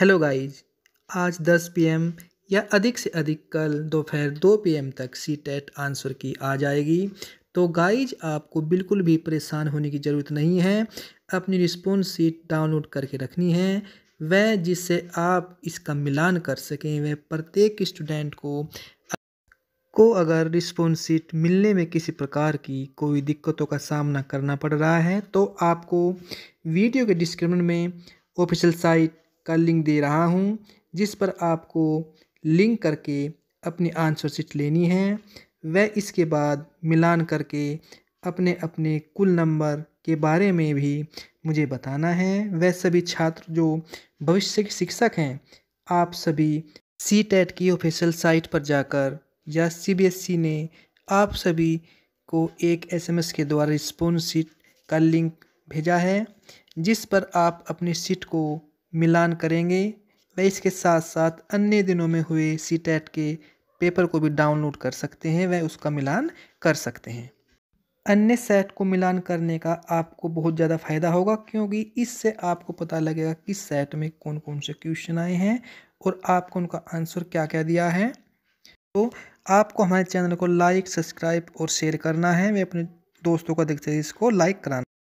hello guys आज 10 PM या अधिक से अधिक कल दोपहर 2 पीएम तक सी टेट e आंसर की आ जाएगी तो गाइज आपको बिल्कुल भी परेशान होने की ज़रूरत नहीं है अपनी रिस्पॉन्स सीट डाउनलोड करके रखनी है वह जिससे आप इसका मिलान कर सकें वह प्रत्येक स्टूडेंट को को अगर रिस्पॉन्स सीट मिलने में किसी प्रकार की कोई दिक्कतों का सामना करना पड़ रहा है तो आपको वीडियो के डिस्क्रिप्शन में ऑफिशियल साइट का लिंक दे रहा हूँ जिस पर आपको लिंक करके अपनी आंसर शीट लेनी है वह इसके बाद मिलान करके अपने अपने कुल नंबर के बारे में भी मुझे बताना है वह सभी छात्र जो भविष्य के शिक्षक हैं आप सभी सी टेट e की ऑफिशियल साइट पर जाकर या सी e ने आप सभी को एक एसएमएस के द्वारा रिस्पॉन्स सीट का लिंक भेजा है जिस पर आप अपनी सीट को मिलान करेंगे व इसके साथ साथ अन्य दिनों में हुए सी टैट के पेपर को भी डाउनलोड कर सकते हैं वह उसका मिलान कर सकते हैं अन्य सेट को मिलान करने का आपको बहुत ज़्यादा फायदा होगा क्योंकि इससे आपको पता लगेगा कि सेट में कौन कौन से क्वेश्चन आए हैं और आपको उनका आंसर क्या क्या दिया है तो आपको हमारे चैनल को लाइक सब्सक्राइब और शेयर करना है वे अपने दोस्तों को देखते इसको लाइक कराना